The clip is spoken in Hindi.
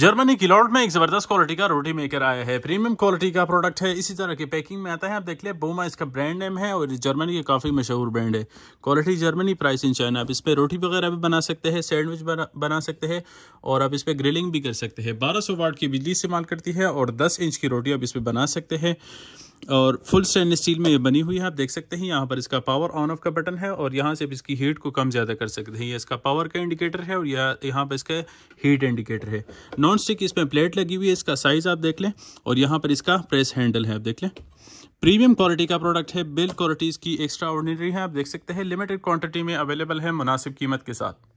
जर्मनी की लॉर्ड में एक जबरदस्त क्वालिटी का रोटी मेकर आया है प्रीमियम क्वालिटी का प्रोडक्ट है इसी तरह की पैकिंग में आता है आप देख ले बोमा इसका ब्रांड नेम है और जर्मनी के काफ़ी मशहूर ब्रांड है quality Germany price in China आप इस पर रोटी वगैरह भी बना सकते हैं सैंडविच बना, बना सकते हैं और आप इस पर ग्रिलिंग भी कर सकते हैं बारह सौ वाट की बिजली इस्तेमाल करती है और दस इंच की रोटी आप इस पर बना सकते हैं और फुल स्टेनलेस स्टील में ये बनी हुई है आप देख सकते हैं यहाँ पर इसका पावर ऑन ऑफ का बटन है और यहाँ से आप इसकी हीट को कम ज़्यादा कर सकते हैं ये इसका पावर का इंडिकेटर है और यह यहाँ पर इसका हीट इंडिकेटर है नॉन स्टिक इसमें प्लेट लगी हुई है इसका साइज़ आप देख लें और यहाँ पर इसका प्रेस हैंडल है आप देख लें प्रीमियम क्वालिटी का प्रोडक्ट है बिल्ड क्वालिटीज़ की एक्स्ट्रा ऑर्डिनरी है आप देख सकते हैं लिमिटेड क्वान्टिटी में अवेलेबल है मुनासिब कीमत के साथ